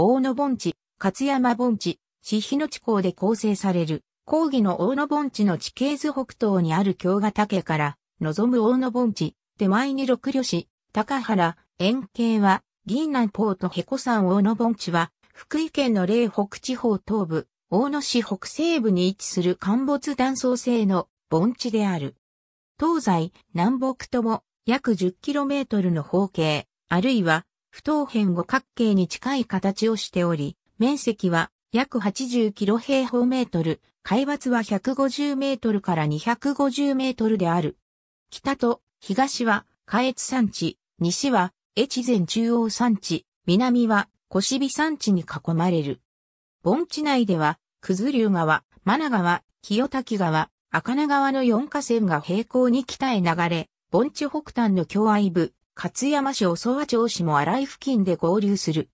大野盆地、勝山盆地、四日野地港で構成される、講義の大野盆地の地形図北東にある京ヶ岳から、望む大野盆地、手前に六旅市、高原、円形は、銀南ポートヘコ山大野盆地は、福井県の霊北地方東部、大野市北西部に位置する陥没断層性の盆地である。東西、南北とも約 10km の方形、あるいは不等辺五角形に近い形をしており、面積は約80キロ平方メートル、海抜は150メートルから250メートルである。北と東は下越山地、西は越前中央山地、南は越火山地に囲まれる。盆地内では、九頭竜川、真名川、清滝川、赤名川の四河川が平行に北へ流れ、盆地北端の境愛部、勝山市小沢町市も荒井付近で合流する。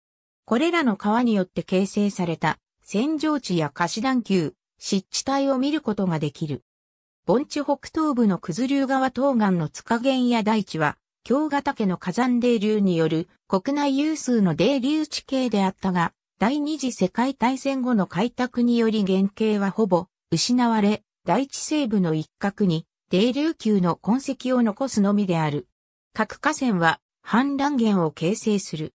これらの川によって形成された、扇状地や貸し段丘、湿地帯を見ることができる。盆地北東部の九頭竜川東岸の塚原や大地は、京ヶ岳の火山泥流による国内有数の泥流地形であったが、第二次世界大戦後の開拓により原型はほぼ失われ、大地西部の一角に泥流級の痕跡を残すのみである。各河川は氾濫源を形成する。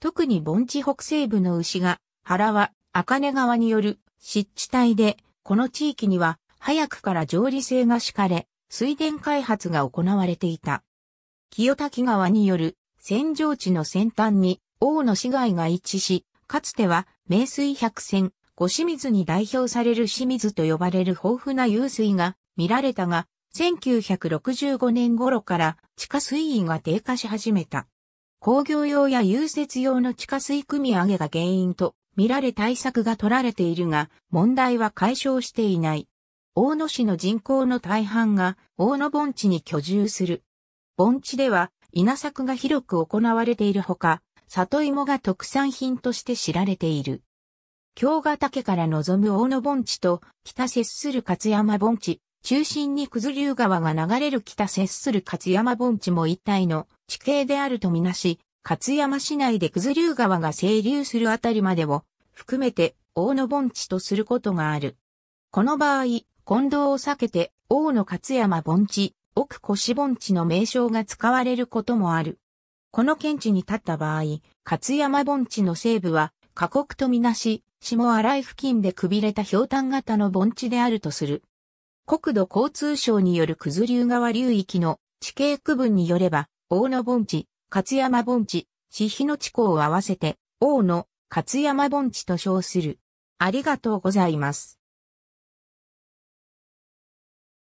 特に盆地北西部の牛が、原は、茜川による湿地帯で、この地域には、早くから上理性が敷かれ、水田開発が行われていた。清滝川による扇状地の先端に、王の市街が一致し、かつては、名水百選、五清水に代表される清水と呼ばれる豊富な湧水が見られたが、1965年頃から地下水位が低下し始めた。工業用や融雪用の地下水組み上げが原因と見られ対策が取られているが、問題は解消していない。大野市の人口の大半が大野盆地に居住する。盆地では稲作が広く行われているほか、里芋が特産品として知られている。京ヶ岳から望む大野盆地と北接する勝山盆地、中心に九頭竜川が流れる北接する勝山盆地も一体の地形であるとみなし、勝山市内で九頭竜川が清流するあたりまでを含めて大野盆地とすることがある。この場合、近道を避けて大野勝山盆地、奥越盆地の名称が使われることもある。この県地に立った場合、勝山盆地の西部は過酷とみなし、下荒井付近でくびれた氷炭型の盆地であるとする。国土交通省による九頭竜川流域の地形区分によれば、大野盆地、勝山盆地、四日の地港を合わせて、大野、勝山盆地と称する。ありがとうございます。